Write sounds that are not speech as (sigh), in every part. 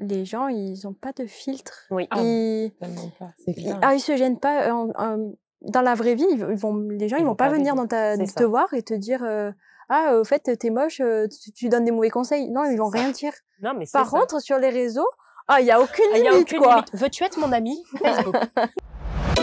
les gens, ils ont pas de filtre. Oui, ah ah, ils, pas. se gênent pas. Euh, dans la vraie vie, ils vont, les gens, ils, vont, pas, venir dans ta, te voir et te dire euh, Ah, au fait, t'es moche, euh, tu, donnes des mauvais conseils. Non, ils vont rien dire. Non, mais Par contre, sur les réseaux, ah, il n'y a aucune, ah, limite, Veux-tu être mon ami Facebook (laughs)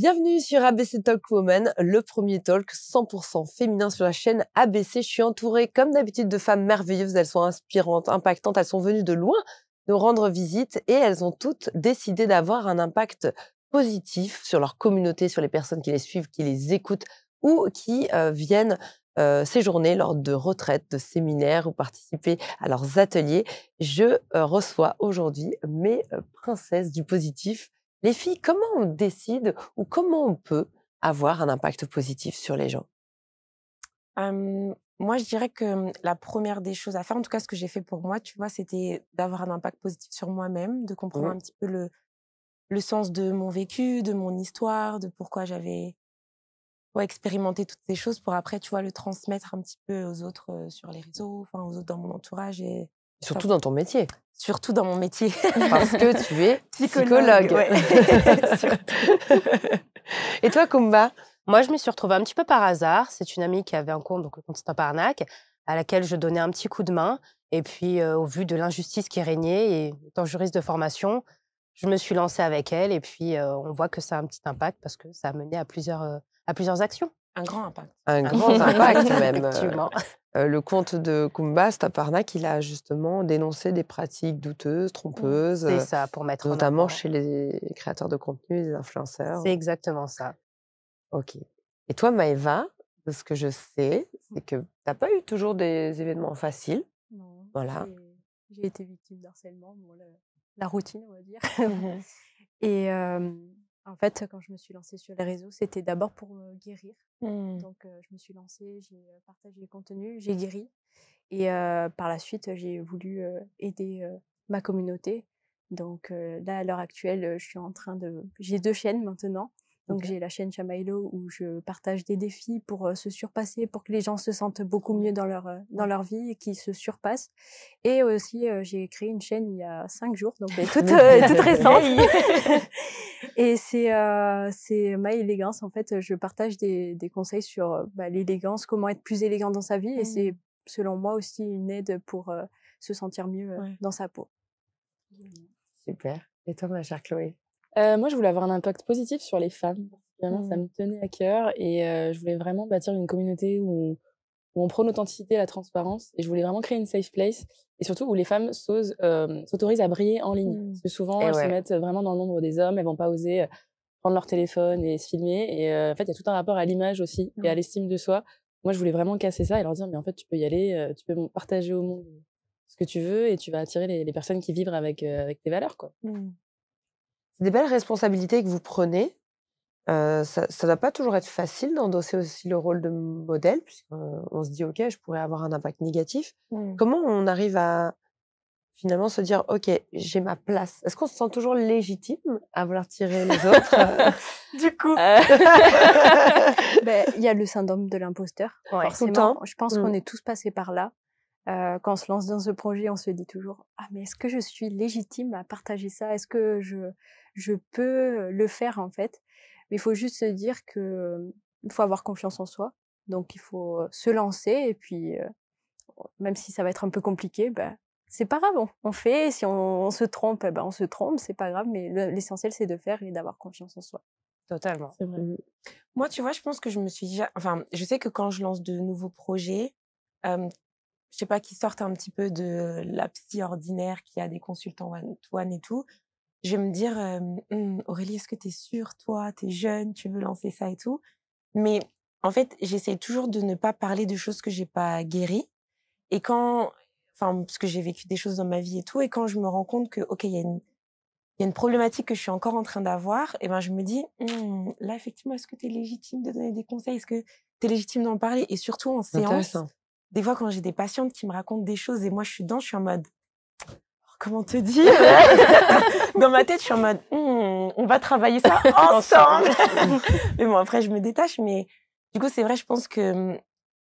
Bienvenue sur ABC Talk Women, le premier talk 100% féminin sur la chaîne ABC. Je suis entourée comme d'habitude de femmes merveilleuses, elles sont inspirantes, impactantes, elles sont venues de loin nous rendre visite et elles ont toutes décidé d'avoir un impact positif sur leur communauté, sur les personnes qui les suivent, qui les écoutent ou qui euh, viennent euh, séjourner lors de retraites, de séminaires ou participer à leurs ateliers. Je euh, reçois aujourd'hui mes princesses du positif. Les filles, comment on décide ou comment on peut avoir un impact positif sur les gens Moi, je dirais que la première des choses à faire, en tout cas ce que j'ai fait pour moi, tu vois, c'était d'avoir un impact positif sur moi-même, de comprendre mmh. un petit peu le, le sens de mon vécu, de mon histoire, de pourquoi j'avais expérimenté toutes ces choses pour après, tu vois, le transmettre un petit peu aux autres sur les réseaux, enfin aux autres dans mon entourage et Surtout dans ton métier. Surtout dans mon métier. Parce que tu es (laughs) psychologue. (laughs) Et toi, Kumba Moi, je me suis retrouvée un petit peu par hasard. C'est une amie qui avait un compte, donc le compte Stamparnac, à laquelle je donnais un petit coup de main. Et puis, euh, au vu de l'injustice qui régnait, et étant juriste de formation, je me suis lancée avec elle. Et puis, euh, on voit que ça a un petit impact parce que ça a mené à plusieurs, euh, à plusieurs actions. Un grand impact. Un grand impact même. Euh, euh, le comte de Kumbas, Staparnak, il a justement dénoncé des pratiques douteuses, trompeuses. C'est euh, ça, pour mettre Notamment chez les créateurs de contenu, les influenceurs. C'est exactement ça. Ok. Et toi, Maëva, de ce que je sais, mmh. c'est que tu n'as pas eu toujours des événements faciles. Non. Voilà. J'ai été victime d'harcèlement, la, routine, on va dire. Mmh (laughs) Et en fait, quand je me suis lancée sur les réseaux, c'était d'abord pour me guérir. Mmh. Donc, je me suis lancée, j'ai partagé les contenus, j'ai guéri. Et par la suite, j'ai voulu aider ma communauté. Donc là, à l'heure actuelle, je suis en train de... J'ai deux chaînes maintenant. Donc j'ai la chaîne Chamaïlo où je partage des défis pour se surpasser, pour que les gens se sentent beaucoup mieux dans leur dans leur vie et qu'ils se surpassent. Et aussi j'ai créé une chaîne il y a cinq jours, donc toute, toute (laughs) récente. (laughs) et c'est c'est ma élégance en fait. Je partage des, des conseils sur bah, l'élégance, comment être plus élégant dans sa vie, et c'est mmh. selon moi aussi une aide pour se sentir mieux dans sa peau. Super. Et toi, ma chère Chloé euh, moi, je voulais avoir un impact positif sur les femmes. Vraiment, ça mmh. me tenait à cœur et euh, je voulais vraiment bâtir une communauté où, où on prône l'authenticité la transparence. Et je voulais vraiment créer une safe place et surtout où les femmes euh, s'autorisent à briller en ligne. Mmh. Parce que souvent, elles se mettent vraiment dans l'ombre des hommes, elles vont pas oser euh, prendre leur téléphone et se filmer. Et euh, en fait, il y a tout un rapport à l'image aussi et à mmh. l'estime de soi. Moi, je voulais vraiment casser ça et leur dire, mais en fait, tu peux y aller, tu peux partager au monde ce que tu veux et tu vas attirer les, personnes qui vibrent avec, avec tes valeurs. Quoi des belles responsabilités que vous prenez. Euh, ça ne va pas toujours être facile d'endosser aussi le rôle de modèle, puisqu'on euh, se dit, OK, je pourrais avoir un impact négatif. Mmh. Comment on arrive à finalement se dire, OK, j'ai ma place Est-ce qu'on se sent toujours légitime à vouloir tirer les (laughs) autres euh? Du coup, ben, il y a le syndrome de l'imposteur. forcément. Je pense mmh. qu'on est tous passés par là. Euh, quand on se lance dans ce projet, on se dit toujours ah mais est-ce que je suis légitime à partager ça Est-ce que je je peux euh, le faire en fait Mais il faut juste se dire que mmh, il faut avoir confiance en soi, donc il faut euh, se lancer et puis même si ça va être un peu compliqué, ben c'est pas grave, on, fait. Si on, se trompe, eh ben on se trompe, c'est pas grave. Mais l'essentiel, c'est de faire et d'avoir confiance en soi. Totalement. Mmh. Moi, tu vois, je pense que je me suis déjà. Enfin, je sais que quand je lance de nouveaux projets, je sais pas, qui sortent un petit peu de la psy ordinaire, qui a des consultants one-to-one et tout, je vais me dire, «Hum, Aurélie, est-ce que tu es sûre, toi, tu es jeune, tu veux lancer ça et tout. Mais en fait, j'essaie toujours de ne pas parler de choses que j'ai pas guéries. Et quand, enfin, parce que j'ai vécu des choses dans ma vie et tout, et quand je me rends compte que, OK, il y a une y a une problématique que je suis encore en train d'avoir, et eh ben je me dis, «Hum, là, effectivement, est-ce que tu es légitime de donner des conseils Est-ce que tu es légitime d'en parler Et surtout en séance, des fois, quand j'ai des patientes qui me racontent des choses et moi, je suis dedans, je suis en mode «Oh, comment te dire (laughs) (laughs) Dans ma tête, je suis en mode «Hmm, on va travailler ça (laughs) ensemble. mais bon, après, je me détache. Mais du coup, c'est vrai, je pense que mmh,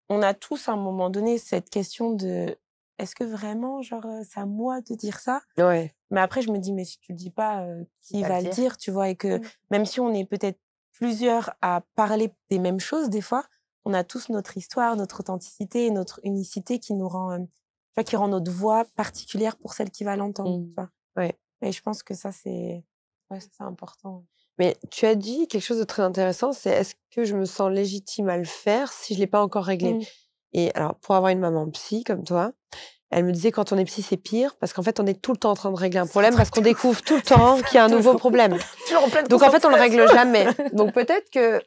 on a tous à un moment donné cette question de est-ce que vraiment, genre, euh, c'est à moi de dire ça Mais après, je me dis, mais si tu le dis pas, euh, qui va, le dire, Tu vois, et que mmh. même si on est peut-être plusieurs à parler des mêmes choses, des fois, on a tous notre histoire, notre authenticité, notre unicité qui nous rend, euh, qui rend notre voix particulière pour celle qui va l'entendre. Mmh. Ouais. Et je pense que ça, c'est ouais, important. Mais tu as dit quelque chose de très intéressant, c'est est-ce que je me sens légitime à le faire si je ne l'ai pas encore réglé mmh. Et alors, pour avoir une maman psy comme toi, elle me disait quand on est psy, c'est pire parce qu'en fait, on est tout le temps en train de régler un problème parce qu'on découvre tout le temps (laughs) qu'il y a un nouveau problème. (laughs) Donc en fait, on le règle (laughs) jamais. Donc peut-être que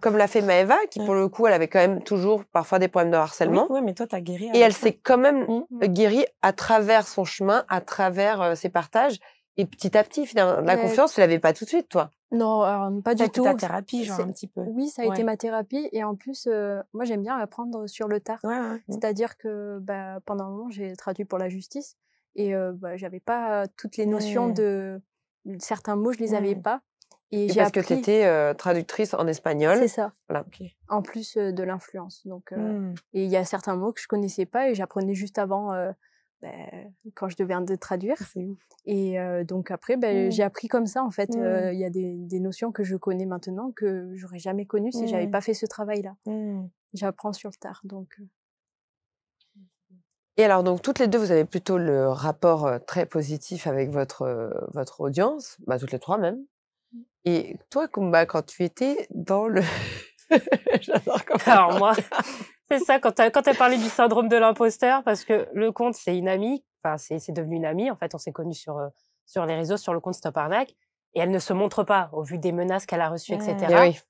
comme l'a fait Maëva, qui pour le coup, elle avait quand même toujours parfois des problèmes de harcèlement. Oui, mais toi, t'as guéri. Et elle s'est quand même mmh. euh, guérie à travers son chemin, à travers euh, ses partages. Et petit à petit, finalement, la confiance, tu l'avais pas tout de suite, toi. Non, pas du tout. ta thérapie, genre, un petit peu. Oui, ça a été ma thérapie. Et en plus, euh, moi, j'aime bien apprendre sur le tard. C'est-à-dire que bah, pendant un moment, j'ai traduit pour la justice. Et bah, j'avais pas toutes les notions de... Certains mots, je les avais pas. Et, parce que tu étais traductrice en espagnol. C'est ça. En plus de l'influence. Donc, mmh. Et il y a certains mots que je connaissais pas et j'apprenais juste avant, bah, quand je devais de traduire. Ah, et donc après, bah, mmh. j'ai appris comme ça, en fait. Mmh. Il y a des, notions que je connais maintenant que j'aurais jamais connues si j'avais pas fait ce travail-là. J'apprends sur le tard. Donc. Et alors, donc, toutes les deux, vous avez plutôt le rapport très positif avec votre, votre audience, bah, toutes les trois même, et toi, Kumba, quand tu étais dans le... (laughs) J'adore Alors moi, (laughs) c'est ça, quand tu as, parlé du syndrome de l'imposteur, parce que le compte, c'est une amie, enfin, c'est devenu une amie, en fait, on s'est connus sur, euh, sur les réseaux, sur le compte Stop Arnaque, et elle ne se montre pas au vu des menaces qu'elle a reçues, etc. Ah. Eh oui.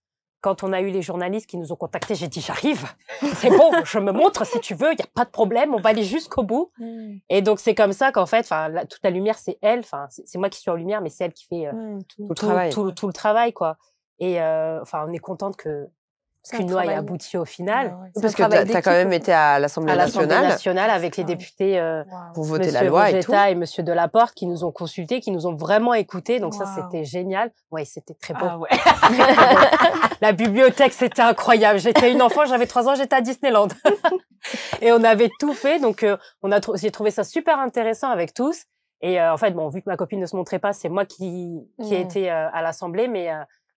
Quand on a eu les journalistes qui nous ont contactés, j'ai dit j'arrive, c'est bon, (laughs) je me montre si tu veux, il n'y a pas de problème, on va aller jusqu'au bout. Mm. Et donc c'est comme ça qu'en fait, enfin toute la lumière c'est elle, enfin c'est moi qui suis en lumière, mais c'est elle qui fait tout, le travail, quoi. Et euh, enfin on est contente que qu'une loi ait abouti au final. Parce que tu as, quand même hein. été à l'Assemblée nationale. nationale. avec les ah députés euh, pour voter la loi et tout. et Monsieur Delaporte qui nous ont consultés, qui nous ont vraiment écoutés. Donc ça, c'était génial. Ouais, c'était très beau. Ah (laughs) la bibliothèque, c'était incroyable. J'étais une enfant, j'avais trois ans, j'étais à Disneyland. (laughs) et on avait tout fait. Donc euh, on a, j'ai trouvé ça super intéressant avec tous. Et euh, en fait, bon, vu que ma copine ne se montrait pas, c'est moi qui, qui ai hmm. été euh, à l'Assemblée, mais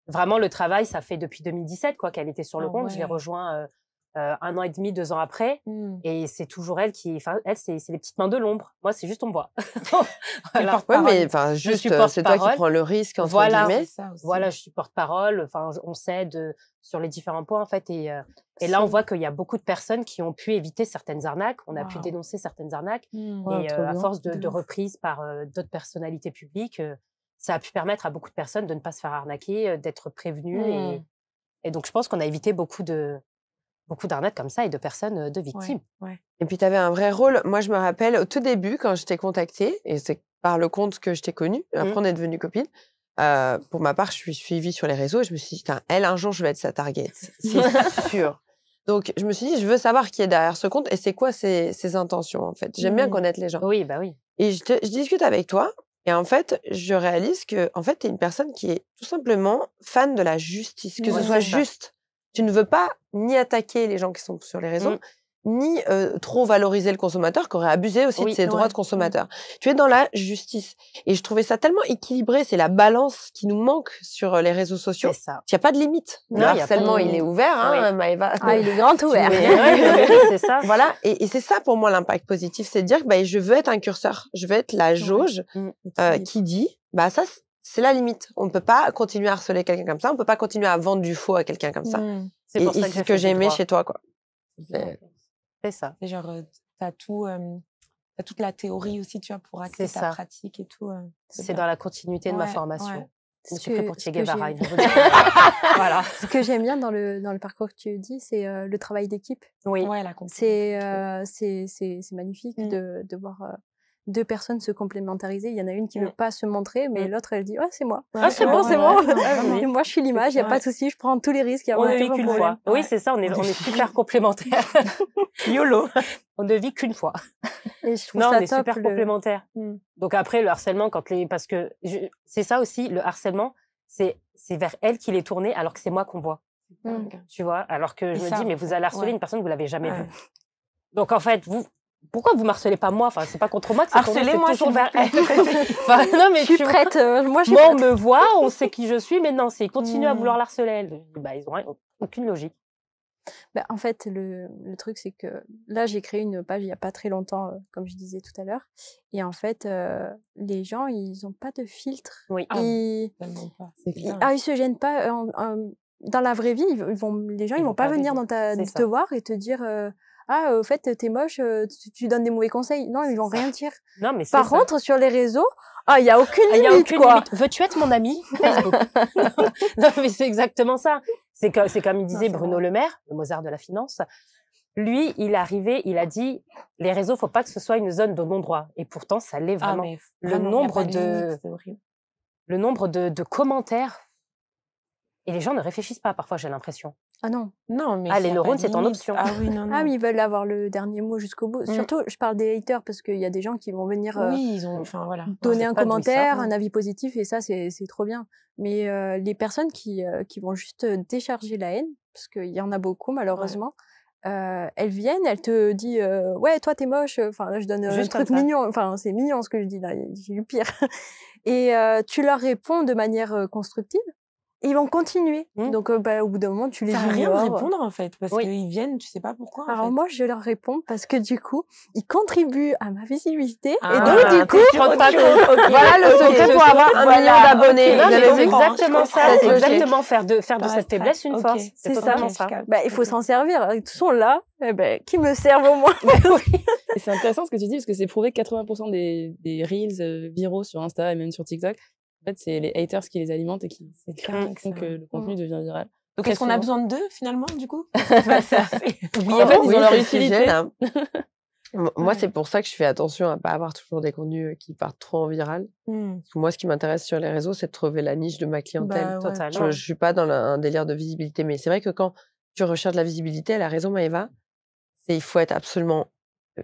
vraiment, le travail, ça fait depuis 2017 quoi qu'elle était sur le ah compte. Je l'ai rejoint euh, euh, un an et demi, deux ans après. Mmh. Et c'est toujours elle qui. Enfin, elle, c'est les petites mains de l'ombre. Moi, c'est juste on voit. (laughs) ouais, mais enfin, juste, c'est toi qui prends le risque, en voilà, guillemets. Voilà, je suis porte-parole. Enfin, on s'aide euh, sur les différents points, en fait. Et, et là, on voit qu'il y a beaucoup de personnes qui ont pu éviter certaines arnaques. On a pu dénoncer certaines arnaques. Mmh. et à force de, de, de reprises par d'autres personnalités publiques, ça a pu permettre à beaucoup de personnes de ne pas se faire arnaquer, d'être prévenues. Mmh et, donc, je pense qu'on a évité beaucoup de beaucoup d'arnaques comme ça et de personnes, de victimes. Et puis, tu avais un vrai rôle. Moi, je me rappelle au tout début, quand je t'ai contactée, et c'est par le compte que je t'ai connue, mmh. après on est devenu copine, pour ma part, je suis suivie sur les réseaux et je me suis dit, elle, un jour, je vais être sa target. C'est (laughs) (laughs) sûr. Donc, je me suis dit, je veux savoir qui est derrière ce compte et c'est quoi ses, intentions, en fait. J'aime bien mmh. connaître les gens. Oui, bah oui. Et je discute avec toi et en fait, je réalise que en fait, tu es une personne qui est tout simplement fan de la justice, que ce soit juste. Tu ne veux pas ni attaquer les gens qui sont sur les mmh. réseaux, ni trop valoriser le consommateur qui aurait abusé aussi de ses droits de consommateur. Tu es dans la justice. Et je trouvais ça tellement équilibré, c'est la balance qui nous manque sur les réseaux sociaux. Il n'y a pas de limite. Non, seulement il est ouvert, hein, ah ah, il est grand (laughs) ouvert. (laughs) c'est ça. Voilà, et, c'est ça pour moi l'impact positif, c'est de dire que bah, je veux être un curseur, je veux être la jauge mm, mm, euh, mm. qui dit, bah ça c'est la limite. On ne peut pas continuer à harceler quelqu'un comme ça, on ne peut pas continuer à vendre du faux à quelqu'un comme ça. C'est ce que j'ai aimé chez toi. quoi. C'est ça. genre, t'as tout, euh, toute la théorie aussi, tu vois, pour accéder à la pratique et tout. c'est dans la continuité de ma formation. pour Thierry Guevara. (laughs) voilà. (laughs) Ce que j'aime bien dans le, dans le parcours que tu dis, c'est le travail d'équipe. Oui, ouais, euh, c'est, c'est, magnifique mmh. de, de, voir deux personnes se complémentariser. Il y en a une qui ne veut pas se montrer, mais mm. l'autre, elle dit Ah, c'est moi. Ah, c'est bon, c'est ah, (laughs) moi. moi, je suis l'image, il n'y a pas de souci, je prends tous les risques. on ne vit qu'une fois. Oui, c'est ça, on est, (laughs) super complémentaires. (laughs) YOLO. On ne vit qu'une fois. Et je non, ça on est super mm. Donc après, le harcèlement, quand les... parce que c'est ça aussi, le harcèlement, c'est vers elle qu'il est tourné, alors que c'est moi qu'on voit. Mm. Tu vois Alors que je me dis, mais vous allez harceler une personne que vous l'avez jamais vue. Donc en fait, vous, pourquoi vous marcelez pas moi Enfin, c'est pas contre moi que c'est contre moi (laughs) non mais je suis prête. Euh, moi, je on me voit, on sait qui je suis, mais non, c'est continuent à hmm. vouloir l'harceler. Bah, ils ont aucune logique. Bah, en fait, le, truc, c'est que là, j'ai créé une page il n'y a pas très longtemps, euh, comme je disais tout à l'heure. Et en fait, euh, les gens, ils n'ont pas de filtre. Oui, ah ah, ils, se gênent pas. dans la vraie vie, ils vont, les gens, ils, vont, pas, venir dans te voir et te dire ah, au fait, t'es moche, euh, tu, donnes des mauvais conseils. Non, ils vont rien dire. Non, mais Par contre, sur les réseaux, ah, il y a aucune ah, limite, Veux-tu être mon ami (laughs) Facebook. (laughs) non, mais c'est exactement ça. C'est comme, c'est comme il disait Bruno Le Maire, le Mozart de la finance. Lui, il est arrivé, il a dit, les réseaux, faut pas que ce soit une zone de non-droit. Et pourtant, ça l'est ah, vraiment. le nombre de, le nombre de, commentaires et les gens ne réfléchissent pas parfois, j'ai l'impression. Ah non. Non, mais. Ah, les neurones, c'est en option. Ah oui, non, (laughs) ah non. Ah, oui, ils veulent avoir le dernier mot jusqu'au bout. Mm. Surtout, je parle des haters parce qu'il y a des gens qui vont venir euh, oui, ils ont... enfin, voilà. donner un commentaire, un avis positif, et ça, c'est trop bien. Mais euh, les personnes qui, euh, qui vont juste décharger la haine, parce qu'il y en a beaucoup, malheureusement. elles viennent, elles te disent ouais toi t'es moche, enfin là je donne un truc mignon, enfin c'est mignon ce que je dis là, j'ai eu pire. (laughs) Et tu leur réponds de manière constructive, ils vont continuer. Mmh. Donc, euh, bah, au bout d'un moment, tu les Ça rien répondre, en fait, parce qu'ils viennent, tu sais pas pourquoi. Alors, moi, je leur réponds parce que, du coup, ils contribuent à ma visibilité. et ah, donc, du coup, pas voilà le secret pour avoir un million d'abonnés. C'est exactement ça. C'est exactement faire de, faire de cette faiblesse une force. C'est ça. Bah, il faut s'en servir. Ils sont là. Eh ben, qui me servent au moins. (laughs) c'est intéressant ce que tu dis, parce que c'est prouvé que 80% des, des reels euh, viraux sur Insta et même sur TikTok, en fait, c'est les haters qui les alimentent et qui, font que le contenu mm. devient viral. Donc, est-ce qu'on a besoin de deux, finalement, du coup (laughs) en (laughs) fait, ils ont leur utilité. (laughs) Moi, c'est pour ça que je fais attention à pas avoir toujours des contenus euh, qui partent trop en viral. Mm. moi, ce qui m'intéresse sur les réseaux, c'est de trouver la niche de ma clientèle. Bah, je, ne suis pas dans un délire de visibilité, mais c'est vrai que quand tu recherches la visibilité, elle a raison, Maëva. C'est il faut être absolument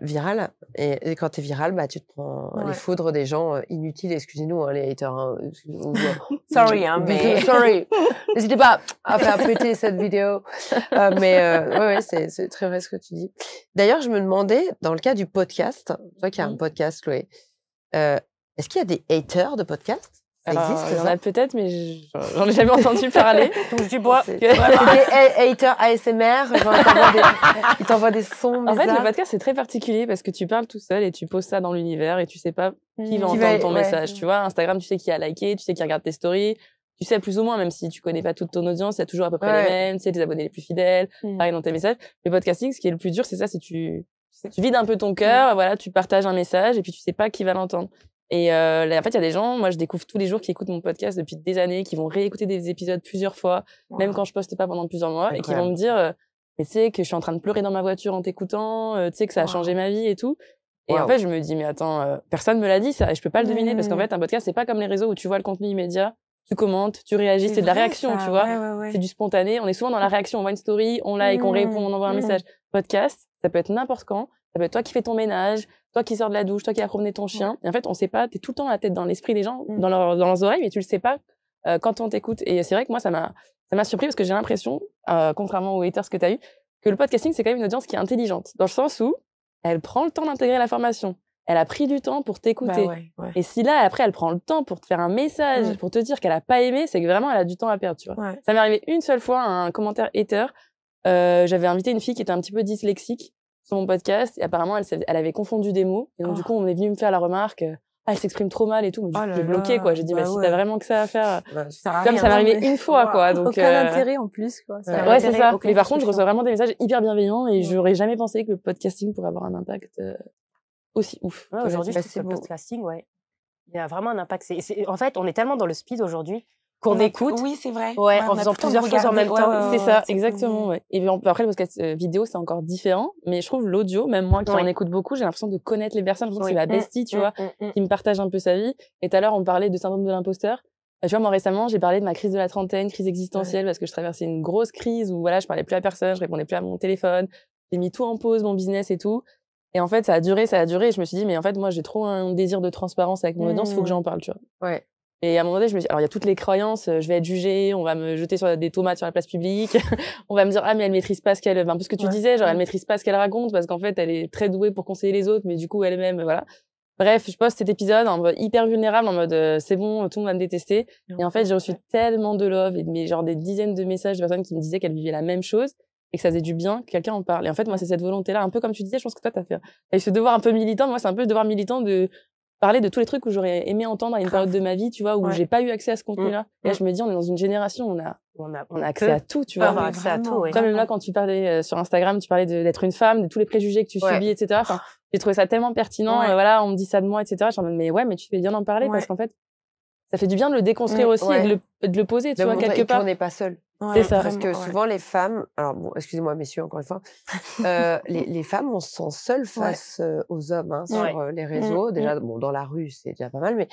viral. Et, quand tu es viral, bah, tu te prends les foudres des gens euh, inutiles, excusez-nous, hein, les haters. Hein, euh, (laughs) sorry, hein, mais... (laughs) Sorry. N'hésitez pas à faire péter cette vidéo. Euh, mais ouais, c'est très vrai ce que tu dis. D'ailleurs, je me demandais, dans le cas du podcast, toi qui as un podcast, Chloé, est-ce qu'il y a des haters de podcast existe, il y a peut-être, mais j'en ai jamais entendu (laughs) parler. Donc du bois. C'est (laughs) des ASMR. Ils t'envoient des, sons. En fait, le podcast c'est très particulier parce que tu parles tout seul et tu poses ça dans l'univers et tu sais pas qui mmh. va entendre ton message. Tu vois, Instagram, tu sais qui a liké, tu sais qui regarde tes stories. Tu sais plus ou moins, même si tu connais pas toute ton audience, il y a toujours à peu près les mêmes, sais, les abonnés les plus fidèles, mmh. pareil dans tes messages. Le podcasting, ce qui est le plus dur, c'est ça, c'est tu, tu vides un peu ton mmh. cœur, voilà, tu partages un message et puis tu sais pas qui va l'entendre. Et euh, en fait, il y a des gens, moi je découvre tous les jours qui écoutent mon podcast depuis des années, qui vont réécouter des épisodes plusieurs fois, même quand je poste pas pendant plusieurs mois, et qui vont me dire, euh, tu sais que je suis en train de pleurer dans ma voiture en t'écoutant, euh, tu sais que ça a changé ma vie et tout. Et en fait, je me dis, mais attends, personne me l'a dit ça, et je peux pas le deviner, parce qu'en mmh. fait, un podcast, c'est pas comme les réseaux où tu vois le contenu immédiat, tu commentes, tu réagis, c'est de la réaction, tu vois. C'est du spontané. On est souvent dans la réaction, on voit une story, on like, on mmh. répond, on envoie un mmh. message. Podcast, ça peut être n'importe quand. Ça peut être toi qui fais ton ménage, toi qui sors de la douche, toi qui as promené ton chien. en fait, on sait pas, tu es tout le temps la tête dans l'esprit des gens, mm. dans, leurs oreilles, mais tu ne le sais pas euh, quand on t'écoute. Et c'est vrai que moi, ça m'a, surpris parce que j'ai l'impression, euh, contrairement aux haters que tu as eu, que le podcasting, c'est quand même une audience qui est intelligente, dans le sens où elle prend le temps d'intégrer la formation. Elle a pris du temps pour t'écouter. Bah et si là, après, elle prend le temps pour te faire un message, mm. pour te dire qu'elle n'a pas aimé, c'est que vraiment, elle a du temps à perdre, tu Ça m'est arrivé une seule fois, un commentaire hater. Euh, j'avais invité une fille qui était un petit peu dyslexique mon podcast. Et apparemment, elle, avait confondu des mots. Et donc, du ah. coup, on est venu me faire la remarque. Ah, elle s'exprime trop mal et tout. Oh j'ai bloqué, quoi. J'ai dit, bah mais si t'as vraiment que ça à faire. Euh, bah, comme ça m'est une fois, quoi. Donc, aucun euh, intérêt en plus, quoi. ouais, c'est ça. Mais par contre, je reçois vraiment des messages hyper bienveillants et j'aurais jamais pensé que le podcasting pourrait avoir un impact aussi ouf. Aujourd'hui, c'est le podcasting, ouais, il y a vraiment un impact. En fait, on est tellement dans le speed aujourd'hui qu'on écoute. Oui, c'est vrai. Ouais, en faisant plusieurs choses en même temps. c'est ça, exactement. Ouais. Et après, le podcast euh, vidéo, c'est encore différent. Mais je trouve l'audio, même moi qui en écoute beaucoup, j'ai l'impression de connaître les personnes. Je trouve que c'est la mm, bestie, tu mm, vois, mm, qui me partage un peu sa vie. Et tout à l'heure, on parlait de syndrome de l'imposteur. Euh, tu vois, moi récemment, j'ai parlé de ma crise de la trentaine, crise existentielle, parce que je traversais une grosse crise où voilà, je parlais plus à personne, je répondais plus à mon téléphone, j'ai mis tout en pause, mon business et tout. Et en fait, ça a duré, ça a duré. je me suis dit, mais en fait, moi, j'ai trop un désir de transparence avec mon audience, faut que mmh. j'en parle, tu vois. Ouais. Et à un moment donné, je me alors il y a toutes les croyances, euh, je vais être jugée, on va me jeter sur des tomates sur la place publique, (laughs) on va me dire ah mais elle maîtrise pas ce qu'elle, enfin, un que tu disais, genre elle maîtrise pas ce qu'elle raconte parce qu'en fait elle est très douée pour conseiller les autres, mais du coup elle-même voilà. Bref, je poste cet épisode en mode hyper vulnérable, en mode euh, c'est bon, tout le monde va me détester. Et en fait, j'ai reçu tellement de love et de, genre des dizaines de messages de personnes qui me disaient qu'elles vivaient la même chose et que ça faisait du bien que quelqu'un en parle. Et en fait, moi, c'est cette volonté-là, un peu comme tu disais, je pense que toi, t'as fait, Et ce devoir un peu militant. Moi, c'est un peu le devoir militant de parler de tous les trucs où j'aurais aimé entendre à une période de ma vie, tu vois, où j'ai pas eu accès à ce contenu-là. Mm, et Là, mm. je me dis, on est dans une génération, on a, on a, on a accès à tout, tu vois. On a accès à tout, quand Comme même là, quand tu parlais euh, sur Instagram, tu parlais d'être une femme, de tous les préjugés que tu subis, etc. j'ai trouvé ça tellement pertinent. et euh, voilà, on me dit ça de moi, etc. Je me dis, mais ouais, mais tu fais bien d'en parler parce qu'en fait, ça fait du bien de le déconstruire mm, aussi et de le, poser, tu vois, quelque part. On n'est pas seul c'est ça. Parce que souvent, les femmes, alors bon, excusez-moi, messieurs, encore une fois, euh, les, les, femmes, on se sent seules face aux hommes hein, sur les mmh. réseaux. Mmh. déjà, bon, dans la rue, c'est déjà pas mal, mais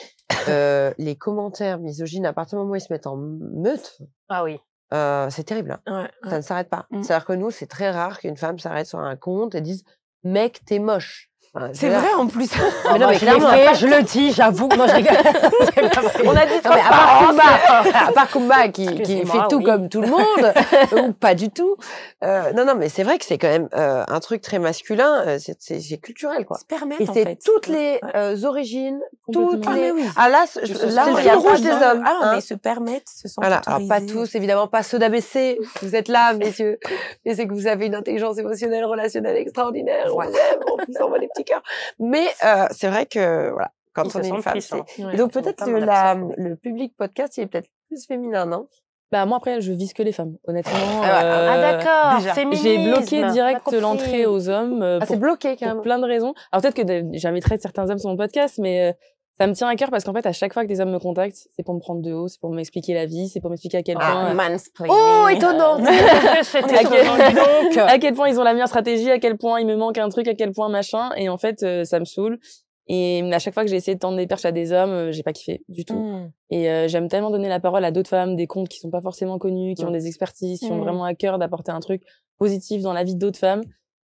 les commentaires misogynes, à partir du moment où ils se mettent en meute. Ah oui. Euh, c'est terrible. Hein. Ça ne s'arrête pas. Mmh. C'est-à-dire que nous, c'est très rare qu'une femme s'arrête sur un compte et dise Mec, t'es moche. C'est vrai en plus. (laughs) Mais non, mais je, je le dis, j'avoue. Non, je (laughs) (laughs) On a dit à part Kumba, à part Kumba qui, qui fait tout comme tout le monde, ou pas du tout. Euh, non, non, mais c'est vrai que c'est quand même euh, un truc très masculin. Euh, c'est culturel, quoi. Se permettre, Et c'est toutes les euh, origines, toutes ah, les. Ah, là, c'est le il rouge des hommes. Ah, mais hein. se permettent se sentir. Alors, pas tous, évidemment, pas ceux d'ABC. Vous êtes là, messieurs. Mais c'est que vous avez une intelligence émotionnelle, relationnelle extraordinaire. On vous on vous envoie des petits mais euh, c'est vrai que voilà, quand on est une femme, donc peut-être que la, le public podcast, il est peut-être plus féminin, non bah moi après je vise que les femmes honnêtement. Ah, euh, ah d'accord. J'ai bloqué direct l'entrée aux hommes. Euh, ah, c'est bloqué quand même. Pour plein de raisons. Alors peut-être que j'inviterai certains hommes sur mon podcast, mais euh, ça me tient à cœur parce qu'en fait, à chaque fois que des hommes me contactent, c'est pour me prendre de haut, c'est pour m'expliquer la vie, c'est pour m'expliquer à quel ah, point. Euh, oh, étonnant! (laughs) (laughs) à, quel... (laughs) à quel point ils ont la meilleure stratégie, à quel point il me manque un truc, à quel point machin. Et en fait, euh, ça me saoule. Et à chaque fois que j'ai essayé de tendre des perches à des hommes, euh, j'ai pas kiffé du tout. Hmm. Et j'aime tellement donner la parole à d'autres femmes, des comptes qui sont pas forcément connus, qui hmm. ont des expertises, qui ont hmm. vraiment à cœur d'apporter un truc positif dans la vie d'autres femmes.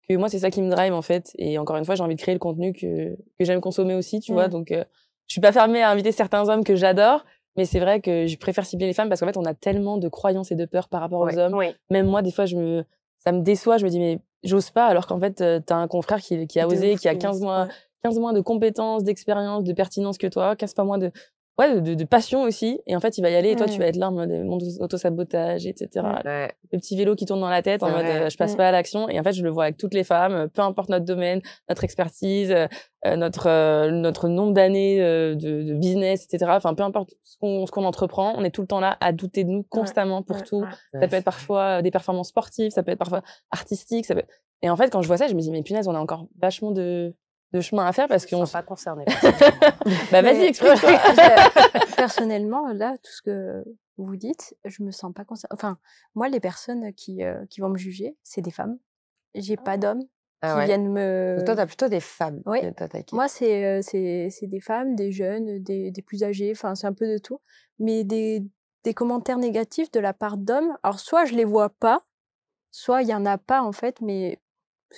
Que moi, c'est ça qui me drive en fait. Et encore une fois, j'ai envie de créer le contenu que, que j'aime consommer aussi, tu vois. Donc, je suis pas fermée à inviter certains hommes que j'adore, mais c'est vrai que je préfère cibler les femmes parce qu'en fait, on a tellement de croyances et de peurs par rapport aux hommes. Même moi, des fois, je me, ça me déçoit. Je me dis, mais j'ose pas, alors qu'en fait, euh, tu as un confrère qui, a osé, qui a 15 mois, 15 mois de compétences, d'expérience, de pertinence que toi, 15 pas moins de, ouais, de, de, passion aussi. Et en fait, il va y aller et toi, tu vas être là en mode mon auto-sabotage, etc. Ouais. Le petit vélo qui tourne dans la tête en mode euh, je passe mm. pas à l'action. Et en fait, je le vois avec toutes les femmes, euh, peu importe notre domaine, notre expertise, euh, notre, notre nombre d'années de, de, business, etc. Enfin, peu importe ce qu'on qu'on entreprend, on est tout le temps là à douter de nous constamment pour tout. Ça peut être parfois des performances sportives, ça peut être parfois artistique. Ça Et en fait, quand je vois ça, je me dis mais punaise, on a encore vachement de chemin à faire parce qu'on ne pas concerné. (laughs) Bah, (laughs) (laughs) personnellement, là, tout ce que vous dites, je me sens pas concernée. Enfin, moi, les personnes qui, euh, qui vont me juger, c'est des femmes. J'ai pas d'hommes ah qui viennent me. toi, t'as plutôt des femmes Moi, euh, c'est c'est des femmes, des jeunes, des, plus âgés. Enfin, c'est un peu de tout. Mais des, commentaires négatifs de la part d'hommes. Alors, soit je les vois pas, soit il y en a pas en fait, mais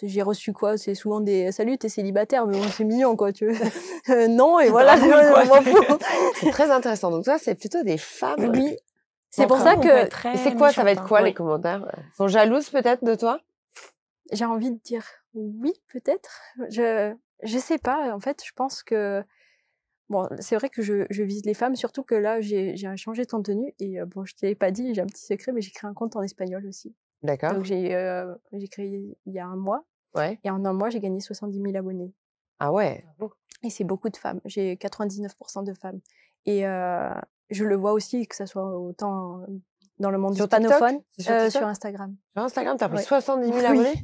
j'ai reçu quoi C'est souvent des salut, t'es célibataire, mais bon, c'est mignon quoi, tu veux. (laughs) non, et bah voilà, (laughs) C'est très intéressant. Donc, ça, c'est plutôt des femmes. Oui. C'est pour ça que. C'est quoi Ça va être quoi hein. les commentaires Sont jalouses peut-être de toi J'ai envie de dire oui, peut-être. Je je sais pas. En fait, je pense que Bon, c'est vrai que je, je, vise les femmes, surtout que là, j'ai changé de ton tenue. Et euh, bon, je ne pas dit, j'ai un petit secret, mais j'ai créé un compte en espagnol aussi. D'accord. Donc j'ai euh, créé il y a un mois. Ouais. Et en un mois, j'ai gagné 70 000 abonnés. Ah ouais Et c'est beaucoup de femmes. J'ai 99% de femmes. Et euh, je le vois aussi, que ça soit autant dans le monde du sur, sur, Instagram. Sur Instagram, t'as pris 70 000 (laughs) abonnés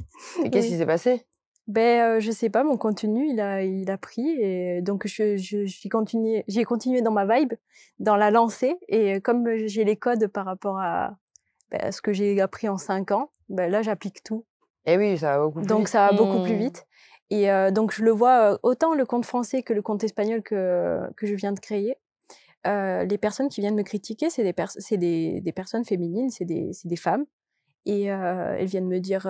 Et qu'est-ce qui s'est passé ben, je sais pas, mon contenu, il a, il a pris. Et donc, j'ai je, je, continué, continué dans ma vibe, dans la lancée. Et comme j'ai les codes par rapport à, euh, ce que j'ai appris en cinq ans, ben là, j'applique tout. Et eh oui, ça va beaucoup plus donc, vite. ça va beaucoup plus mmh. vite. Et euh, donc, je le vois euh, autant le compte français que le compte espagnol que, que je viens de créer. les personnes qui viennent me critiquer, c'est des, des, personnes féminines, c'est des, des, femmes. Et elles viennent me dire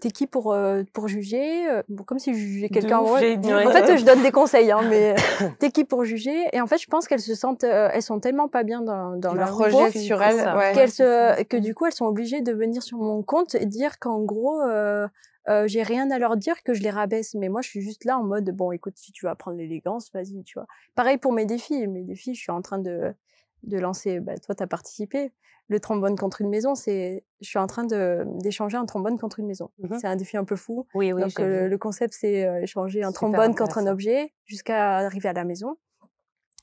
t'es qui pour, euh, pour juger euh, bon, Comme si je jugeais quelqu'un. En fait, euh, je donne des conseils, hein, (laughs) mais t'es qui pour juger Et en fait, je pense qu'elles se sentent, elles sont tellement pas bien dans, leur projet sur elles, ouais. que du coup, elles sont obligées de venir sur mon compte et dire qu'en gros. j'ai rien à leur dire que je les rabaisse, mais moi je suis juste là en mode bon, écoute, si tu veux apprendre l'élégance, vas-y, tu vois. Pareil pour mes défis, mes défis, je suis en train de de lancer, bah, toi, tu as participé. Le trombone contre une maison, c'est, je suis en train d'échanger un trombone contre une maison. Mmh c'est un défi un peu fou. Oui, Donc, euh, le, concept, c'est euh, échanger un trombone contre un objet jusqu'à arriver à la maison.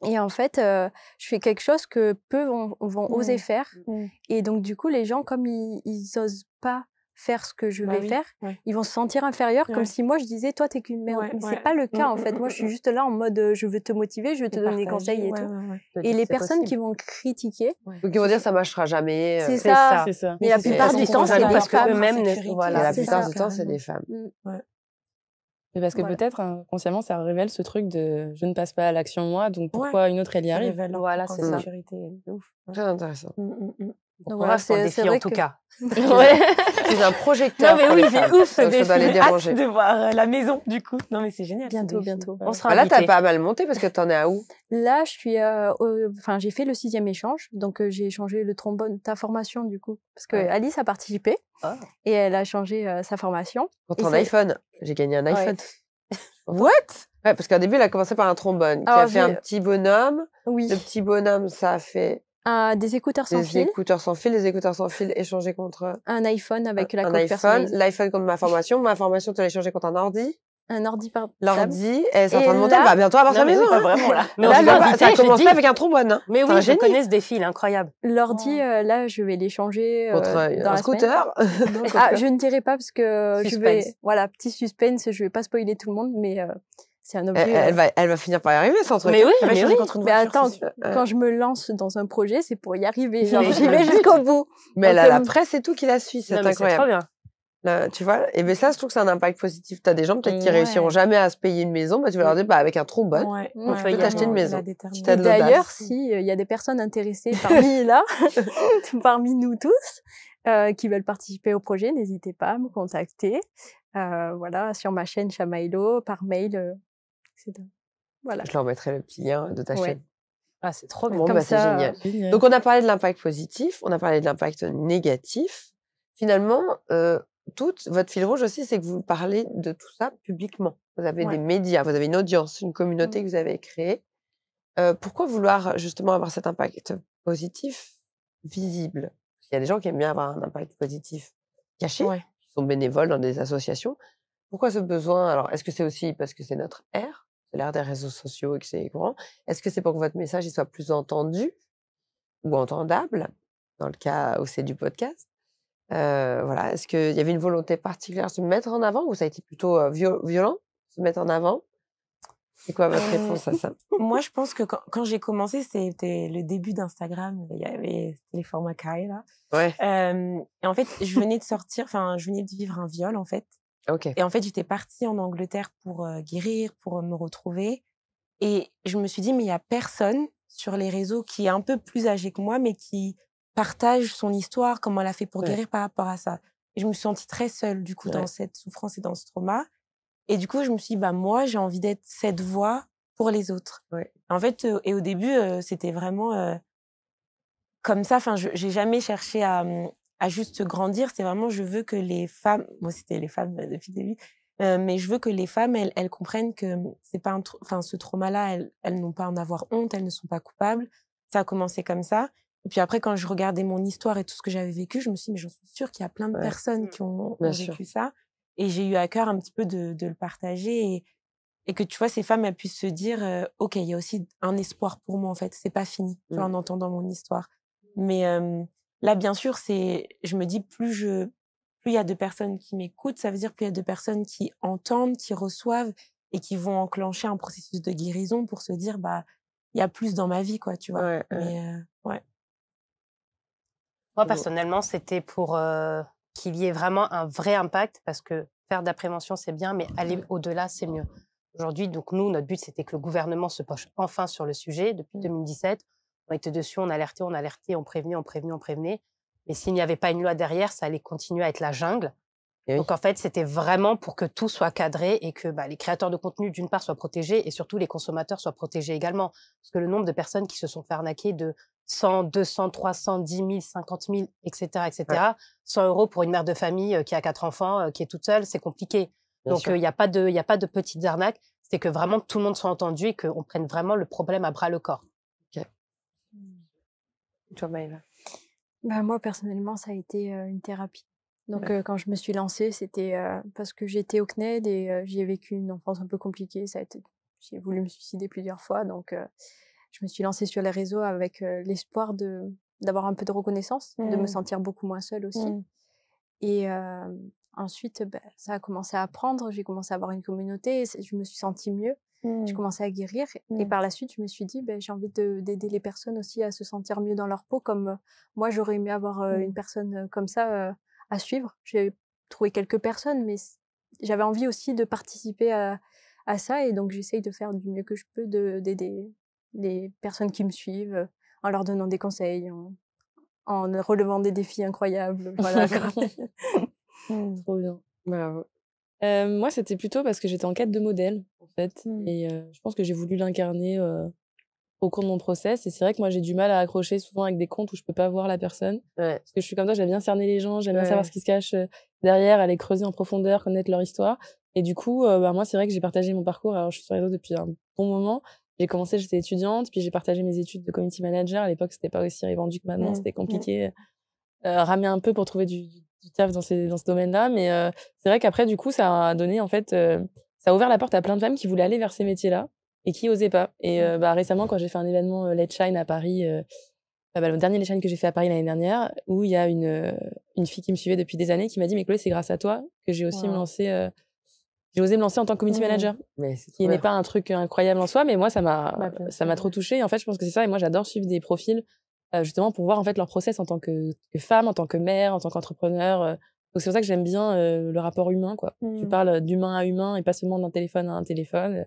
Et en fait, euh, je fais quelque chose que peu vont, mmh oser faire. Mmh. Et donc, du coup, les gens, comme ils, ils pas faire ce que je bah vais faire, ils vont se sentir inférieurs, comme si moi je disais, toi, t'es qu'une merde. c'est pas le cas, mm, en mm, fait. Mm, moi, je suis juste là en mode, euh, je veux te motiver, je veux te donner des conseils et tout. Bah, et les personnes qui vont critiquer. qui vont dire, ça marchera jamais. Euh, c'est ça. Mais la plupart du temps, c'est des femmes. La plupart du temps, c'est des femmes. Mais parce que peut-être inconsciemment, hein, ça révèle ce truc de je ne passe pas à l'action moi, donc pourquoi une autre elle y arrive Voilà, c'est ça. Très intéressant. Donc voilà, c'est un en tout cas. (laughs) (laughs) ouais. C'est un projecteur. Non mais oui, c'est ouf ce de voir euh, la maison du coup. Non mais c'est génial. Bientôt, bientôt. On sera bah Là, t'as pas mal monté parce que t'en es à où Là, je suis. Euh, enfin, j'ai fait le sixième échange, donc euh, j'ai changé le trombone, ta formation du coup, parce que Alice a participé ah. et elle a changé sa formation. Pour ton iPhone, j'ai gagné un iPhone. (laughs) What Ouais, parce qu'au début, elle a commencé par un trombone, qui a fait un petit bonhomme. Oui. Le petit bonhomme, ça a fait des écouteurs sans fil. Des écouteurs sans fil, les écouteurs sans fil échangés contre un iPhone avec la coque l'iPhone contre ma formation, ma formation tu l'as échangé contre un ordi. Un ordi par L'ordi, elle est en train de monter, elle va bientôt avoir sa maison. pas hein. vraiment, là. Non, là, pas, ça avec un trombone. Hein. Mais oui, je connais des fils incroyables. L'ordi, oh. euh, là, je vais l'échanger. Euh, contre un scooter. (laughs) ah, je ne dirai pas parce que je vais. Voilà, petit suspense, je vais pas spoiler tout le monde, mais euh, elle, euh, va, elle va finir par y arriver, sans truc. Mais oui, mais, mais attends, euh, quand je me lance dans un projet, c'est pour y arriver. (laughs) J'y vais jusqu'au bout. Mais elle a la euh, presse et tout qui la suit, c'est incroyable. bien. tu vois, et mais ben ça, je trouve que c'est un impact positif. Tu as des gens peut-être qui réussiront jamais à se payer une maison, bah, tu vas leur mm. dire bah, avec un trombone, ouais. on peux t'acheter une maison. D'ailleurs, s'il il y a des personnes intéressées parmi (laughs) là, (laughs) parmi nous tous, qui veulent participer au projet, n'hésitez pas à me contacter. voilà, sur ma chaîne Chamailo, par mail, je leur mettrai le petit lien de ta chaîne. Ah, c'est trop Bon, bah, c'est génial. Donc, on a parlé de l'impact positif, on a parlé de l'impact négatif. Finalement, euh, votre fil rouge aussi, c'est que vous parlez de tout ça publiquement. Vous avez des médias, vous avez une audience, une communauté mmh. que vous avez créée. Euh, pourquoi vouloir justement avoir cet impact positif visible Il y a des gens qui aiment bien avoir un impact positif caché, qui sont bénévoles dans des associations. Pourquoi ce besoin Alors, est-ce que c'est aussi parce que c'est notre air l'ère des réseaux sociaux et que c'est courant est-ce que c'est pour que votre message soit plus entendu ou entendable, dans le cas où c'est du podcast euh, voilà, est-ce qu'il y avait une volonté particulière de se mettre en avant ou ça a été plutôt euh, violent, se mettre en avant C'est quoi votre euh, réponse à ça Moi, je pense que quand, j'ai commencé, c'était le début d'Instagram. Il y avait les formats carrés là. Ouais. et en fait, je venais de sortir, enfin, je venais de vivre un viol en fait. Et en fait, j'étais partie en Angleterre pour guérir, pour me retrouver. Et je me suis dit, mais il n'y a personne sur les réseaux qui est un peu plus âgé que moi, mais qui partage son histoire, comment elle a fait pour guérir par rapport à ça. Et je me suis sentie très seule, du coup, dans cette souffrance et dans ce trauma. Et du coup, je me suis dit, bah, moi, j'ai envie d'être cette voix pour les autres. En fait, et au début, c'était vraiment comme ça. Enfin, je n'ai jamais cherché à, mmh, à juste grandir. C'est vraiment, je veux que les femmes, moi c'était les femmes euh, depuis le début, euh, mais je veux que les femmes, elles, elles comprennent que hum, c'est pas enfin, ce trauma-là, elles, elles n'ont pas à en avoir honte, elles ne sont pas coupables. Ça a commencé comme ça. Et puis après, quand je regardais mon histoire et tout ce que j'avais vécu, je me suis dit, mais j'en suis sûre qu'il y a plein de personnes mmh. qui ont, vécu ça. Et j'ai eu à cœur un petit peu de, de le partager et, et, que tu vois, ces femmes, elles puissent se dire, euh, OK, il y a aussi un espoir pour moi, en fait, c'est pas fini, mmh. en entendant mon histoire. Mais, Là, bien sûr, c'est, je me dis, plus je, plus il y a de personnes qui m'écoutent, ça veut dire plus il y a de personnes qui entendent, qui reçoivent et qui vont enclencher un processus de guérison pour se dire, bah, il y a plus dans ma vie, quoi, tu vois. Euh, Moi, personnellement, c'était pour euh, qu'il y ait vraiment un vrai impact parce que faire de la prévention, c'est bien, mais aller au-delà, c'est mieux. Aujourd'hui, donc nous, notre but, c'était que le gouvernement se poche enfin sur le sujet depuis 2017. Mmh. On était dessus, on alertait, on alertait, on prévenait, on prévenait, on prévenait. Et s'il n'y avait pas une loi derrière, ça allait continuer à être la jungle. Donc en fait, c'était vraiment pour que tout soit cadré et que bah, les créateurs de contenu, d'une part, soient protégés et surtout les consommateurs soient protégés également. Parce que le nombre de personnes qui se sont fait arnaquer de 100, 200, 300, 10 000, 50 000, etc., etc., 100 euros pour une mère de famille euh, qui a quatre enfants, euh, qui est toute seule, c'est compliqué. Donc euh, il n'y a, pas de, a pas de petites arnaques. C'est que vraiment tout le monde soit entendu et qu'on prenne vraiment le problème à bras le corps. Toi, Maëva bah, Moi, personnellement, ça a été une thérapie. Donc, quand je me suis lancée, c'était parce que j'étais au CNED et j'ai vécu une enfance un peu compliquée. Ça a été... J'ai voulu me suicider plusieurs fois. Donc, je me suis lancée sur les réseaux avec l'espoir de, d'avoir un peu de reconnaissance, de me mmh. sentir beaucoup moins seule aussi. Mmh. Et ensuite, bah, ça a commencé à prendre. J'ai commencé à avoir une communauté. Et je me suis sentie mieux. Je mmh. commençais à guérir et mmh. par la suite, je me suis dit, ben, j'ai envie d'aider les personnes aussi à se sentir mieux dans leur peau, comme moi, j'aurais aimé avoir une mmh. personne comme ça à suivre. J'ai trouvé quelques personnes, mais j'avais envie aussi de participer à, à ça et donc j'essaye de faire du mieux que je peux d'aider les personnes qui me suivent en leur donnant des conseils, en, relevant des défis incroyables. (laughs) Voilà. Trop bien. Euh, moi, c'était plutôt parce que j'étais en quête de modèle, en fait. Mmh. Et euh, je pense que j'ai voulu l'incarner au cours de mon process. Et c'est vrai que moi, j'ai du mal à accrocher souvent avec des comptes où je ne peux pas voir la personne. Parce que je suis comme toi, j'aime bien cerner les gens, j'aime bien savoir ce qui se cache derrière, aller creuser en profondeur, connaître leur histoire. Et du coup, bah, moi, c'est vrai que j'ai partagé mon parcours. Alors, je suis sur les réseaux depuis un bon moment. J'ai commencé, j'étais étudiante, puis j'ai partagé mes études de community manager. À l'époque, ce n'était pas aussi répandu que maintenant, mmh. c'était compliqué. Euh, ramer un peu pour trouver du, taf dans, ce domaine-là. Mais euh, c'est vrai qu'après, du coup, ça a donné, en fait, euh, ça a ouvert la porte à plein de femmes qui voulaient aller vers ces métiers-là et qui osaient pas. Et bah, récemment, quand j'ai fait un événement Let's Shine à Paris, ah bah, le dernier Let's que j'ai fait à Paris l'année dernière, où il y a une, une fille qui me suivait depuis des années qui m'a dit Mais Chloé, c'est grâce à toi que j'ai aussi me lancé. j'ai osé me lancer en tant que community mmh. manager, mais qui n'est pas un truc incroyable en soi, mais moi, ça m'a, bah, ça m'a trop touché. en fait, je pense que c'est ça. Et moi, j'adore suivre des profils justement pour voir en fait leur process en tant que, femme, en tant que mère, en tant qu'entrepreneur. Donc c'est pour ça que j'aime bien le rapport humain, quoi. Tu mmh. parles d'humain à humain et pas seulement d'un téléphone à un téléphone.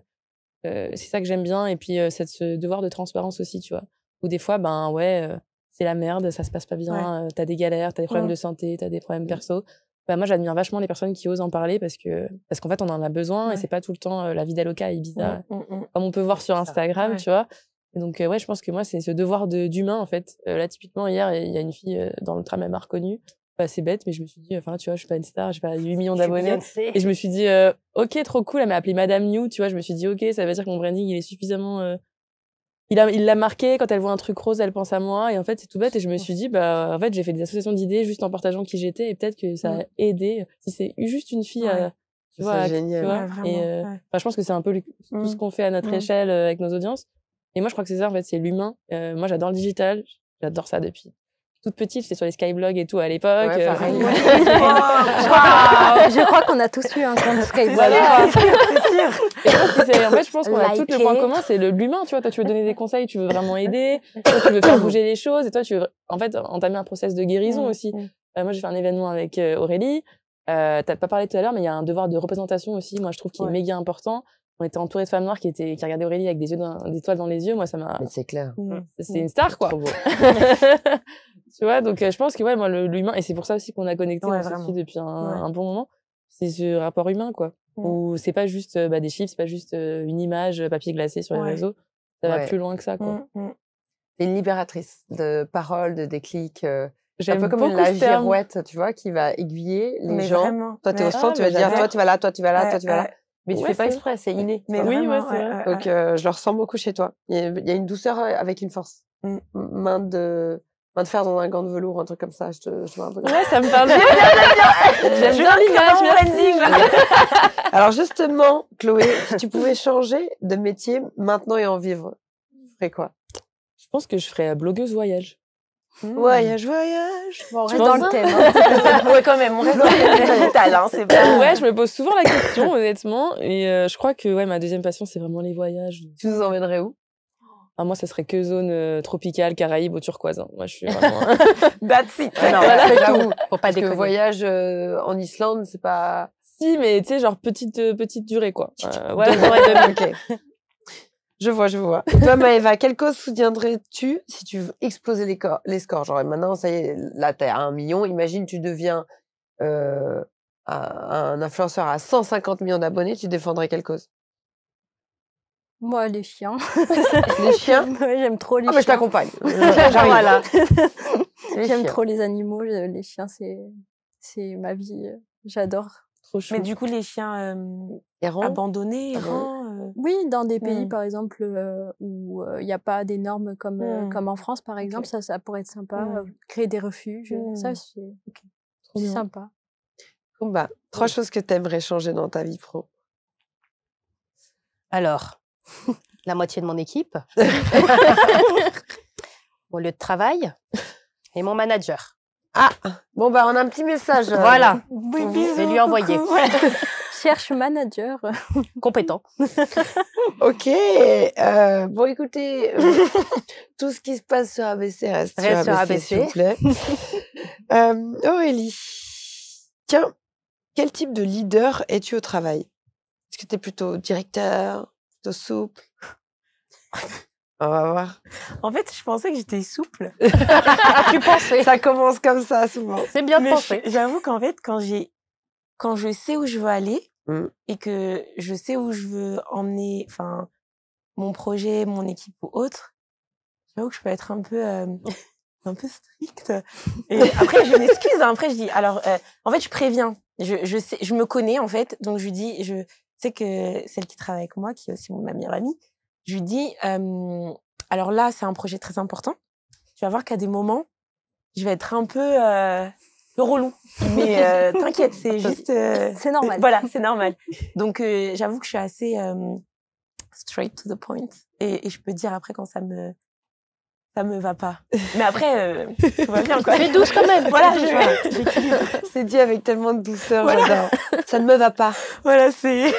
c'est ça que j'aime bien. Et puis, cette, ce devoir de transparence aussi, tu vois. Où des fois, ben ouais, c'est la merde, ça se passe pas bien, tu t'as des galères, t'as des problèmes mmh. de santé, t'as des problèmes mmh. perso. Ben, moi, j'admire vachement les personnes qui osent en parler parce que parce qu'en fait, on en a besoin et c'est pas tout le temps la vie d'Aloca et bizarre comme on peut voir sur Instagram, tu vois. Et donc, euh, ouais, je pense que moi, c'est ce devoir d'humain, en fait. Euh, là, typiquement, hier, il y a une fille euh, dans le tram, elle m'a reconnue. pas bah, c'est bête, mais je me suis dit, enfin, tu vois, je suis pas une star, j'ai pas 8 millions d'abonnés. Et je me suis dit, ok, trop cool, elle m'a appelé Madame New, tu vois, je me suis dit, ok, ça veut dire que mon branding, il est suffisamment. Euh, il l'a marqué, quand elle voit un truc rose, elle pense à moi. Et en fait, c'est tout bête. Et je me suis dit, bah, en fait, j'ai fait des associations d'idées juste en partageant qui j'étais. Et peut-être que ça a aidé. Si c'est juste une fille à, Tu vois, génial. Tu et, Je pense que c'est un peu tout ce mmh. qu'on fait à notre mmh. échelle avec nos audiences. Et moi, je crois que c'est ça, en fait, c'est l'humain. Euh, moi, j'adore le digital. J'adore ça depuis toute petite. C'était sur les skyblogs et tout à l'époque. Euh, (laughs) je crois qu'on a tous eu un compte skyblog. C'est en fait, je pense qu'on a tous le point commun, c'est l'humain. Tu vois, toi, tu veux donner des conseils, tu veux vraiment aider, tu veux faire (coughs) bouger les choses, et toi, tu veux, en fait, entamer un process de guérison mm, aussi. Mm. Euh, moi, j'ai fait un événement avec Aurélie. Euh, T'as pas parlé tout à l'heure, mais il y a un devoir de représentation aussi, moi je trouve, qu'il est méga important on était entouré de femmes noires qui étaient qui regardaient Aurélie avec des yeux d'étoiles dans les yeux moi ça m'a c'est clair c'est une star quoi (laughs) tu vois donc euh, je pense que ouais moi l'humain et c'est pour ça aussi qu'on a connecté depuis un, bon moment c'est ce rapport humain quoi c'est pas juste euh, bah, des chiffres c'est pas juste euh, une image papier glacé sur les réseaux ça va plus loin que ça quoi c'est mm, mm. une libératrice de paroles de déclics euh... un peu comme la girouette, tu vois, qui va aiguiller les gens. Toi, tu es au centre, tu ah, vas dire, toi, tu vas là, toi, tu vas là, toi, tu vas là. Mais tu fais pas exprès, c'est inné. Mais oui, hein. c'est vrai. Donc euh, je le ressens beaucoup chez toi. Il y, a, une douceur euh, avec une force. Mm. Main de main de fer dans un gant de velours, un truc comme ça. Je te, je vois un peu. Ouais, ça me parle. (laughs) J'aime bien (laughs) l'image, (laughs) Alors justement, Chloé, si tu pouvais changer de métier maintenant et en vivre, tu ferais quoi Je pense que je ferais euh, blogueuse voyage. Voyage, hmm. voyage. Bon, on reste dans le thème. Hein. (laughs) ouais, quand même, on reste dans le talent, c'est pas. Ouais, je me pose souvent la question, honnêtement. Et euh, je crois que ouais, ma deuxième passion, c'est vraiment les voyages. Tu nous emmènerais où ah, moi, ça serait que zone euh, tropicale, Caraïbes ou turquoise. Hein. Moi, je suis vraiment. Hein. (laughs) That's it. Ah non, voilà, c'est tout. Pour pas que voyage euh, en Islande, c'est pas. Si, mais tu sais, genre petite euh, petite durée quoi. Euh, voilà, bien okay. Je vois, je vois. toi, Maëva, quelle cause soutiendrais-tu si tu veux les, les scores Genre, maintenant, ça y est, la terre à un million. Imagine, tu deviens euh, un influenceur à 150 millions d'abonnés. Tu défendrais quelle cause Moi, les chiens. les (laughs) chiens j'aime trop les chiens. Ah, mais je t'accompagne. (laughs) (laughs) j'aime trop les animaux. Les chiens, c'est, ma vie. Euh, j'adore. Trop Mais du coup, les chiens euh, abandonnés, Mmh. Oui, dans des pays, mmh. par exemple, euh, où euh, il n'y a pas des normes comme, euh, mmh. en France, par exemple, ça, pourrait être sympa. Créer des refuges, ça, c'est sympa. trois choses que tu aimerais changer dans ta vie pro. Alors, (laughs) la moitié de mon équipe, (laughs) mon lieu de travail et mon manager. Ah, bon, bah, on a un petit message. Voilà, je (laughs) vais lui envoyer cherche manager compétent. (laughs) ok. Euh, bon, écoutez, euh, tout ce qui se passe sur ABC reste, sur s'il vous plaît. (laughs) Euh, Aurélie, tiens, quel type de leader es-tu au travail Est-ce que tu es plutôt directeur, plutôt souple On va voir. En fait, je pensais que j'étais souple. (laughs) tu pensais Ça commence comme ça souvent. C'est bien de penser. J'avoue qu'en fait, quand j'ai quand je sais où je veux aller, Mmh. et que je sais où je veux emmener enfin mon projet, mon équipe ou autre, vois que je peux être un peu (laughs) un peu stricte. Et après je m'excuse, hein. après je dis alors en fait je préviens, je, je sais, je me connais en fait, donc je lui dis je sais que celle qui travaille avec moi qui est aussi ma meilleure amie, je lui dis alors là c'est un projet très important. Tu vas voir qu'à des moments je vais être un peu relou. Mais (laughs) euh, t'inquiète, c'est juste. Euh, c'est normal. Voilà, c'est normal. Donc, euh, j'avoue que je suis assez straight to the point. Et, je peux dire après quand ça me. Ça me va pas. Mais après, tout va bien, quoi. Mais (laughs) douce quand même. Voilà, je... (laughs) C'est dit avec tellement de douceur, Ça ne me va pas. Voilà, c'est.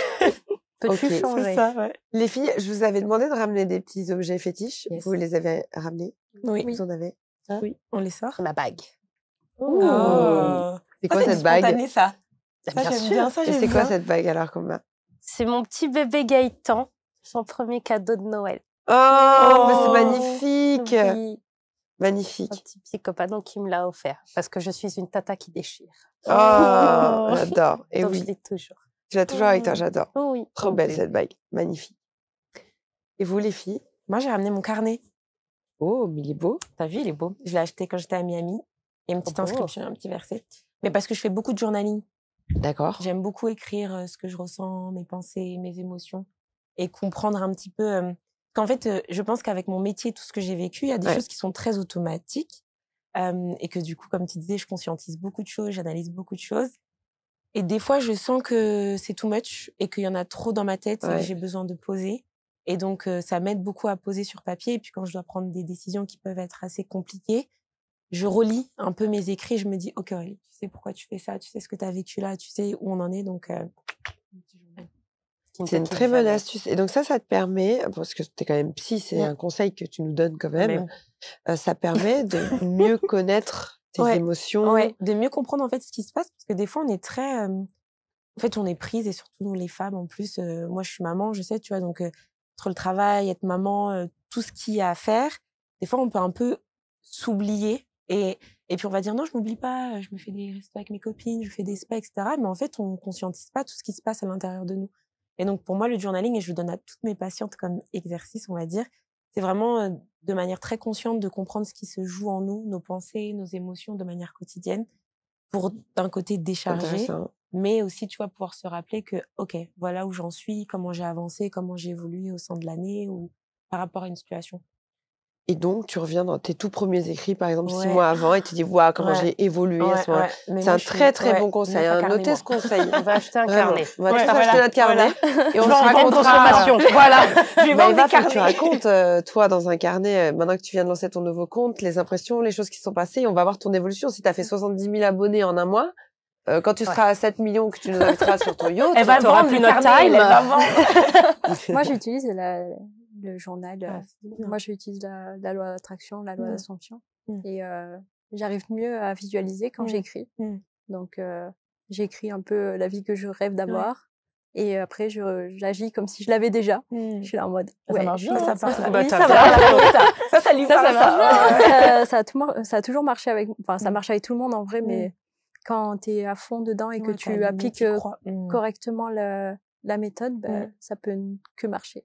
Okay. Ça, ouais. Les filles, je vous avais demandé de ramener des petits objets fétiches. Vous les avez ramenés Oui. Vous en avez Oui, on les sort. Ma bague. C'est quoi cette bague ça. bien ça, c'est quoi cette bague alors C'est mon petit bébé Gaëtan, son premier cadeau de Noël. Oh, mais c'est oh. magnifique. Magnifique. Un petit copain qui me l'a offert parce que je suis une tata qui déchire. Oh, (laughs) j'adore. Et oui. je l'ai toujours. Je toujours avec toi, mmh. j'adore. Oui. Trop belle cette bague, magnifique. Et vous les filles Moi j'ai ramené mon carnet. Oh, mais il est beau. T'as vu, il est beau. Je l'ai acheté quand j'étais à Miami a une petite inscription, un petit verset. Mais parce que je fais beaucoup de journaling. D'accord. J'aime beaucoup écrire euh, ce que je ressens, mes pensées, mes émotions et comprendre un petit peu. qu'en fait, je pense qu'avec mon métier, tout ce que j'ai vécu, il y a des choses qui sont très automatiques et que du coup, comme tu disais, je conscientise beaucoup de choses, j'analyse beaucoup de choses. Et des fois, je sens que c'est too much et qu'il y en a trop dans ma tête et que j'ai besoin de poser. Et donc, ça m'aide beaucoup à poser sur papier. Et puis, quand je dois prendre des décisions qui peuvent être assez compliquées, je relis un peu mes écrits, je me dis, ok, tu sais pourquoi tu fais ça, tu sais ce que tu as vécu là, tu sais où on en est, donc. Euh, c'est une très bonne astuce. Et donc ça, ça te permet, parce que tu quand même psy, c'est un conseil que tu nous donnes quand même, euh, ça (laughs) permet de mieux connaître tes émotions. De mieux comprendre en fait ce qui se passe, parce que des fois, on est très... En fait, on est prise, et surtout nous, les femmes, en plus, moi, je suis maman, je sais, tu vois, donc entre le travail, être maman, tout ce qu'il y a à faire, des fois, on peut un peu s'oublier et, puis on va dire non, je m'oublie pas, je me fais des restos avec mes copines, je fais des spas, etc. Mais en fait, on ne conscientise pas tout ce qui se passe à l'intérieur de nous. Et donc pour moi, le journaling, et je le donne à toutes mes patientes comme exercice, on va dire, c'est vraiment euh, de manière très consciente de comprendre ce qui se joue en nous, nos pensées, nos émotions de manière quotidienne, pour d'un côté décharger, mais aussi, tu vois, pouvoir se rappeler que, OK, voilà où j'en suis, comment j'ai avancé, comment j'ai évolué au sein de l'année ou par rapport à une situation. Et donc, tu reviens dans tes tout premiers écrits, par exemple, six mois avant, et tu dis, voilà comment j'ai évolué à ce moment-là. C'est un très, très bon conseil. Hein. Notez ce conseil. On va acheter un carnet. On va tous voilà. acheter notre carnet. Et on se raconte. consommation. (laughs) voilà. Je vais vendre des carnets. Tu racontes, euh, toi, dans un carnet, euh, maintenant que tu viens de lancer ton nouveau compte, les impressions, les choses qui sont passées, on va voir ton évolution. Si tu as fait 70 000 abonnés en un mois, euh, quand tu seras à 7 millions, que tu nous inviteras sur ton yacht, tu va plus notre time. Moi, j'utilise la, le journal. Euh, moi, j'utilise la, loi d'attraction, la loi mmh. d'ascension. Mmh. Et euh, j'arrive mieux à visualiser quand mmh. j'écris. Mmh. Donc, euh, j'écris un peu la vie que je rêve d'avoir. Et après, j'agis comme si je l'avais déjà. Je suis là en mode. Ça, bah, marche bien. (laughs) Ça, ça, ça, ça, (laughs) ça Ça, a toujours marché avec. Enfin, ça marche avec tout le monde en vrai, mais quand tu es à fond dedans et que tu appliques correctement la méthode, bah, ça peut que marcher.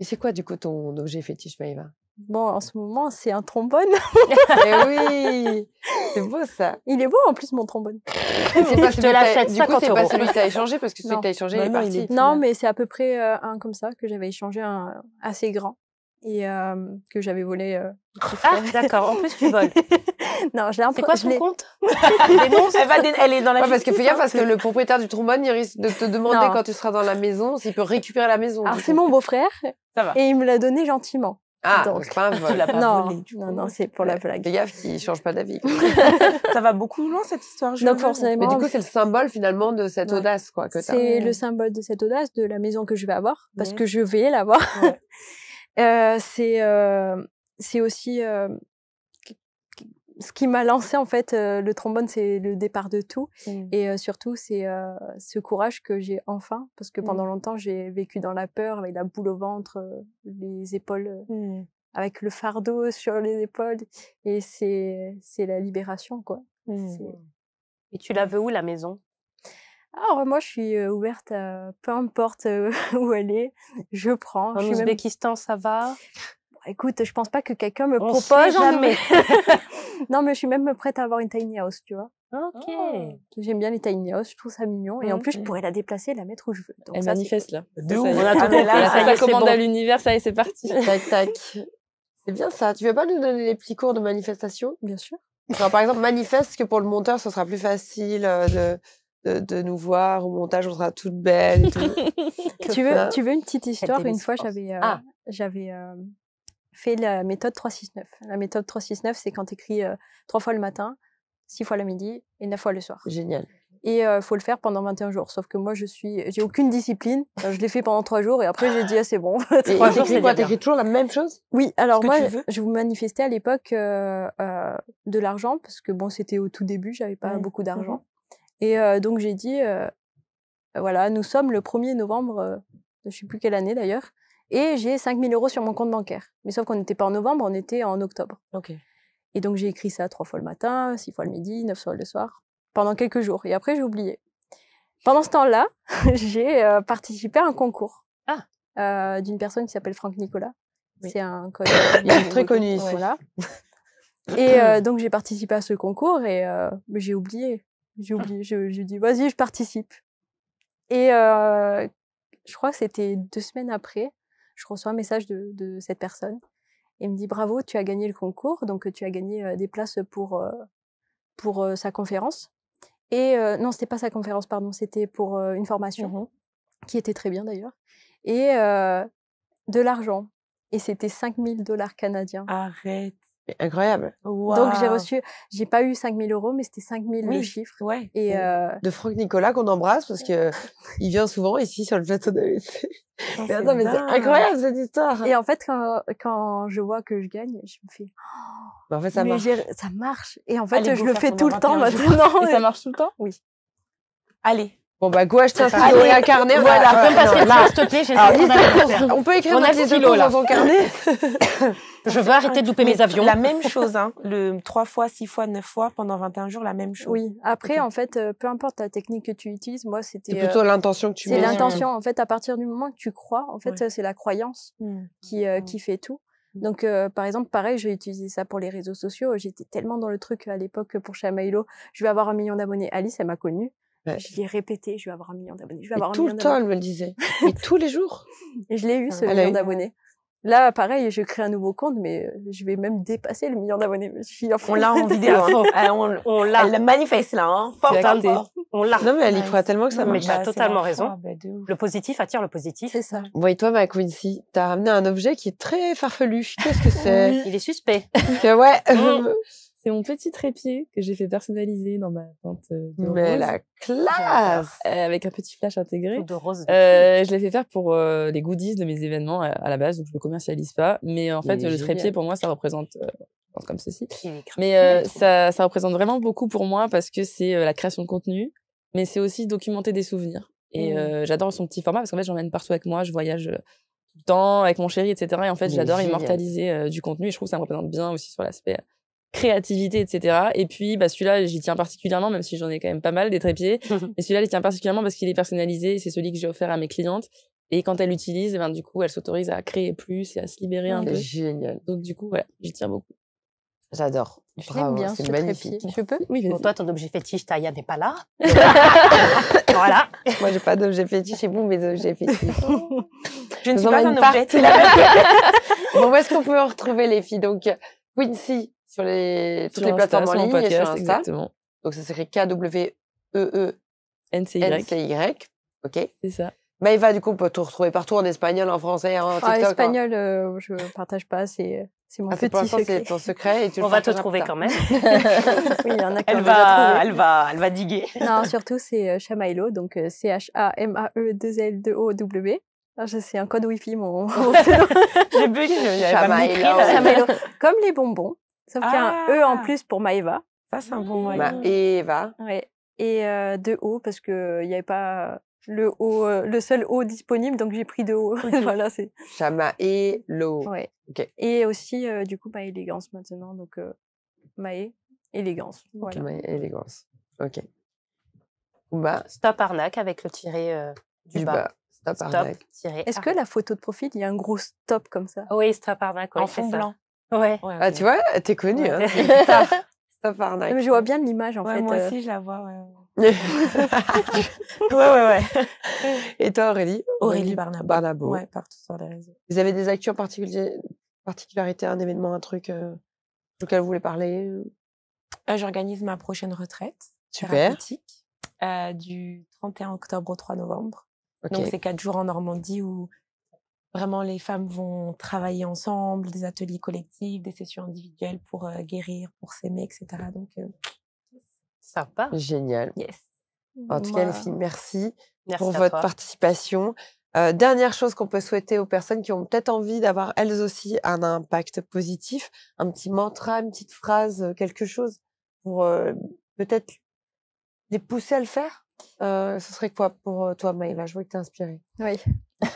Et c'est quoi du coup ton objet fétiche, Maïva Bon, en ce moment, c'est un trombone. eh oui, c'est beau ça. Il est beau en plus mon trombone. C'est (laughs) pas je te l'achète 50 euros. C'est pas celui que t'as échangé parce que celui que t'as échangé il non, est parti. Non, mais c'est à peu près euh, un comme ça que j'avais échangé, un assez grand et que j'avais volé. ah, d'accord. En plus, tu voles. (laughs) non, je l'ai un peu. C'est quoi son compte (laughs) elle, va elle, est dans la. Ouais, parce que fais gaffe, hein. parce que le propriétaire du trombone, il risque de te demander quand tu seras dans la maison s'il peut récupérer la maison. Alors c'est mon beau-frère. Ça va. Et il me l'a donné gentiment. Ah, donc c'est pas un vol. pas non, Non, c'est pour la blague. Fais gaffe qu'il change pas d'avis. (laughs) ça va beaucoup loin cette histoire. Donc forcément. Mais du coup, c'est le symbole finalement de cette audace, quoi. Que c'est le symbole de cette audace, de la maison que je vais avoir, parce que je vais l'avoir c'est aussi ce qui m'a lancé en fait le trombone c'est le départ de tout mmh. et surtout c'est ce courage que j'ai enfin parce que mmh. pendant longtemps j'ai vécu dans la peur avec la boule au ventre les épaules mmh. avec le fardeau sur les épaules et c'est c'est la libération quoi et tu la veux où la maison alors ah moi, je suis ouverte peu importe (laughs) où elle est, je prends. En ça va bah, Écoute, je pense pas que quelqu'un me propose. Hein, jamais. (laughs) non, mais je suis même prête à avoir une tiny house, tu vois. Ok. Oh, j'aime bien les tiny house, je trouve ça mignon. Et en plus, je pourrais la déplacer et la mettre où je veux. Elle manifeste là. D'où On ah a tout ça, commande à l'univers, ça y est, c'est parti. tac, tac. C'est bien ça. Tu veux pas nous donner les petits cours de manifestation Bien sûr. par exemple, manifeste que pour le monteur, ce sera plus facile de de, nous voir. Au montage, on sera toutes belles. (laughs) tu, veux, tu veux une petite histoire Une fois, j'avais euh, ah. j'avais euh, fait la méthode 369. La méthode 369, c'est quand tu écris euh, trois fois le matin, six fois le midi et neuf fois le soir. Génial. Et il faut le faire pendant 21 jours. Sauf que moi, je suis, j'ai aucune discipline. je l'ai fait pendant trois jours et après, j'ai dit, ah, c'est bon. (laughs) trois jours, c'est quoi T'écris toujours la même chose Oui, alors moi, je vous manifestais à l'époque de l'argent parce que bon, c'était au tout début, j'avais pas beaucoup d'argent. Et donc j'ai dit, «Bah voilà, nous sommes le 1er novembre, je ne sais plus quelle année d'ailleurs, et j'ai 5000 euros sur mon compte bancaire. Mais sauf qu'on n'était pas en novembre, on était en octobre. Et donc j'ai écrit ça trois fois le matin, six fois le midi, neuf fois le soir, pendant quelques jours. Et après j'ai oublié. Pendant ce temps-là, (laughs) j'ai participé à un concours ah! d'une personne qui s'appelle Franck Nicolas. C'est un (coughs) très connu ici. Voilà. (laughs) et (coughs) donc j'ai participé à ce concours et j'ai oublié. J'ai ah. oublié, j'ai dit vas-y, je participe. Et euh, je crois que c'était deux semaines après, je reçois un message de, cette personne. Et me dit bravo, tu as gagné le concours, donc euh, tu as gagné euh, des places pour, pour sa conférence. Et non, c'était pas sa conférence, pardon, c'était pour une formation, mmh qui était très bien d'ailleurs. Et de l'argent. Et c'était 5000 dollars canadiens. Arrête incroyable. Donc j'ai reçu, j'ai pas eu 5000 euros, mais c'était 5000 oui. le chiffre. Ouais. Et euh... De Franck Nicolas qu'on embrasse parce (laughs) que il vient souvent ici sur le plateau de ah, c'est incroyable cette histoire. Et en fait, quand, quand je vois que je gagne, je me fais. Bah, en fait, ça mais marche. Ça marche. Et en ah, fait, je le fais tout le temps maintenant. Et ça marche tout le temps. Oui. Allez, Bon bah Go ça carnet voilà, passer s'il te plaît, ah, on peut écrire on a des là. dans carnet (laughs) Je veux arrêter de louper mes avions. La même chose, hein. Le trois fois, six fois, neuf fois, pendant 21 jours, la même chose. Oui. Après, en fait, euh, peu importe la technique que tu utilises, moi, c'était. C'est euh, plutôt l'intention que tu mets. C'est l'intention. En fait, à partir du moment que tu crois, en fait, c'est la croyance hmm. qui, euh, hmm. qui fait tout. Hmm. Donc, par exemple, pareil, j'ai utilisé ça pour les réseaux sociaux. J'étais tellement dans le truc à l'époque pour Chamailo. Je vais avoir un million d'abonnés. Alice, elle m'a connue. Je l'ai répété, je vais avoir un million d'abonnés. Je vais avoir tout le temps, elle me le disait. Et tous les jours. (laughs) Et je l'ai eu, ce million d'abonnés. Là, pareil, je crée un nouveau compte, mais euh, je vais même dépasser le million d'abonnés. On l'a en (laughs) vidéo. Hein. Ah, on, l'a. Elle manifeste là. Hein. On l'a. Non, mais elle y croit tellement que ça marche. Mais tu as totalement raison. Bah, le positif attire le positif. C'est ça. Bon, toi, ma tu as ramené un objet qui est très farfelu. Qu'est-ce que c'est Il est suspect. ouais. Oh. (laughs) C'est mon petit trépied que j'ai fait personnaliser dans ma teinte euh, de Mais la classe euh, Avec un petit flash intégré. De rose. Euh, je l'ai fait faire pour les goodies de mes événements à, la base, donc je le commercialise pas. Mais en fait, le trépied, pour moi, ça représente... comme ceci. Mais ça, représente vraiment beaucoup pour moi parce que c'est la création de contenu, mais c'est aussi documenter des souvenirs. Et mmh j'adore son petit format parce qu'en fait, j'emmène partout avec moi, je voyage tout le temps avec mon chéri, etc. Et en fait, j'adore immortaliser du contenu et je trouve que ça me représente bien aussi sur l'aspect créativité, etc. Et puis, bah, celui-là, j'y tiens particulièrement, même si j'en ai quand même pas mal des trépieds. (laughs) Mais celui-là, j'y tiens particulièrement parce qu'il est personnalisé. C'est celui que j'ai offert à mes clientes. Et quand elle l'utilisent, eh ben, du coup, elle s'autorise à créer plus et à se libérer un ah, peu. Génial. Donc, du coup, voilà, j'y tiens beaucoup. J'adore. bien magnifique. Tu peux Oui, Pour toi, ton objet fétiche, Taïa n'est pas là. (laughs) voilà. Moi, j'ai pas d'objet fétiche chez vous, mes objets fétiches. (laughs) Je ne suis pas un objet. bon, où est-ce qu'on peut retrouver les filles Donc, Quincy, sur les, toutes les plateformes en ligne et sur Insta. Donc ça serait K-W-E-E-N-C-Y. OK. C'est ça. va du coup, on peut te retrouver partout en espagnol, en français, en ah, TikTok. En espagnol, euh, je ne partage pas, c'est euh, mon ah, petit secret. C'est ton secret. on va te trouver quand même. (laughs) oui, il y en a elle, va, elle, va, elle va diguer. Non, surtout, c'est Chamailo, euh, donc C-H-A-M-A-E-2-L-2-O-W. C'est ah, un code wifi, mon. (laughs) J'ai bu, j'avais pas Chamailo. Comme les bonbons. Sauf qu'il y a un E en ah plus pour Maeva. Ça, c'est un bon mmh. moyen. Maeva. Bah, ouais. Et euh, de haut parce qu'il n'y avait pas le haut, euh, le seul haut disponible, donc j'ai pris de haut. (laughs) voilà, c'est. Chamaé, l'eau. Et aussi, euh, du coup, ma élégance maintenant. Donc, Maé, élégance. Voilà. élégance. Ok. Bah. Stop arnaque avec le tiré du, bas. Stop, arnaque. Est-ce que la photo de profil, il y a un gros stop comme ça Oui, stop arnaque. Ouais, en fond blanc. Ouais. Ah, tu vois, t'es connue. Hein, (laughs) (laughs) Mais je vois bien l'image, en fait. Moi euh. aussi, je la vois, (laughs) ouais. ouais, ouais, Et toi, Aurélie Aurélie, Aurélie Barnabo. partout Vous avez des actus en particulier, particularité, un événement, un truc euh, auquel vous voulez parler euh, J'organise ma prochaine retraite Super. Euh, du 31 octobre au 3 novembre. Donc, c'est quatre jours en Normandie où Vraiment, les femmes vont travailler ensemble, des ateliers collectifs, des sessions individuelles pour euh, guérir, pour s'aimer, etc. Donc, euh, sympa. Génial. Yes. En tout cas, les merci, pour votre participation. Euh, dernière chose qu'on peut souhaiter aux personnes qui ont peut-être envie d'avoir elles aussi un impact positif, un petit mantra, une petite phrase, quelque chose pour peut-être les pousser à le faire. ce serait quoi pour toi, Maïla Je vois que tu inspirée. Oui. (laughs)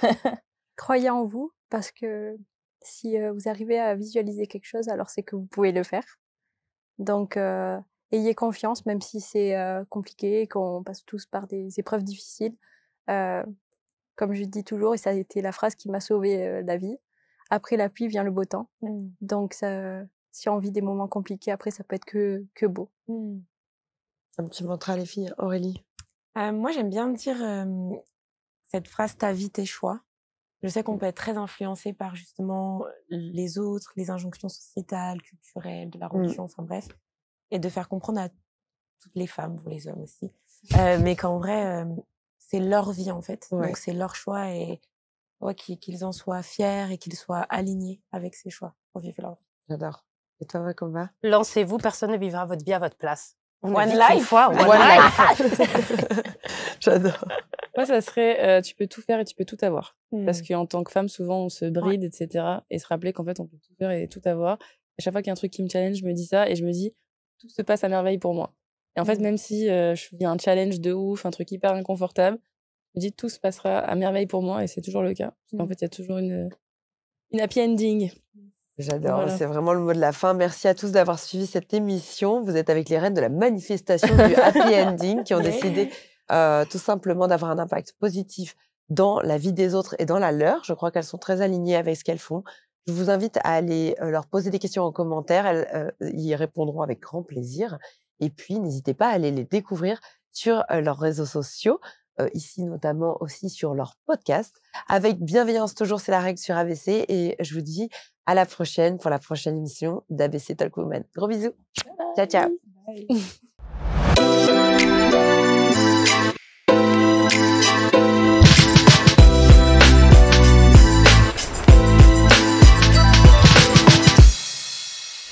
croyez en vous parce que si vous arrivez à visualiser quelque chose, alors c'est que vous pouvez le faire. Donc, ayez confiance, même si c'est compliqué compliqué, qu'on passe tous par des épreuves difficiles. comme je dis toujours, et ça a été la phrase qui m'a sauvé la vie, après la pluie vient le beau temps. Mmh. Donc, si on vit des moments compliqués, après, ça peut être que, que beau. Un petit mantra, les filles. Aurélie euh, Moi, j'aime bien dire cette phrase « ta vie, tes choix ». Je sais qu'on peut être très influencé par justement mmh. les autres, les injonctions sociétales, culturelles, de la mmh. religion, enfin bref, et de faire comprendre à toutes les femmes, ou les hommes aussi, euh, mais qu'en vrai, c'est leur vie en fait, donc c'est leur choix et ouais, qu'ils en soient fiers et qu'ils soient alignés avec ces choix pour vivre leur vie. J'adore. Et toi, comment Lancez-vous, personne ne vivra votre vie à votre place one life. quoi. one, life. (laughs) J'adore. Moi, ça serait, euh, tu peux tout faire et tu peux tout avoir. Parce hmm. Parce qu'en tant que femme, souvent, on se bride, etc. Et se rappeler qu'en fait, on peut tout faire et tout avoir. À chaque fois qu'il y a un truc qui me challenge, je me dis ça et je me dis, tout se passe à merveille pour moi. Et en fait, hmm. même si euh, je suis un challenge de ouf, un truc hyper inconfortable, je me dis, tout se passera à merveille pour moi et c'est toujours le cas. parce En hmm. fait, il y a toujours une, une happy ending. J'adore, c'est vraiment le mot de la fin. Merci à tous d'avoir suivi cette émission. Vous êtes avec les reines de la manifestation du happy (laughs) ending qui ont décidé euh, tout simplement d'avoir un impact positif dans la vie des autres et dans la leur. Je crois qu'elles sont très alignées avec ce qu'elles font. Je vous invite à aller euh, leur poser des questions en commentaire. Elles euh, y répondront avec grand plaisir. Et puis, n'hésitez pas à aller les découvrir sur euh, leurs réseaux sociaux, ici notamment aussi sur leur podcast. Avec bienveillance, toujours, c'est la règle sur AVC. Et je vous dis à la prochaine pour la prochaine émission d'ABC Talk Woman. Gros bisous. Ciao, ciao. (laughs)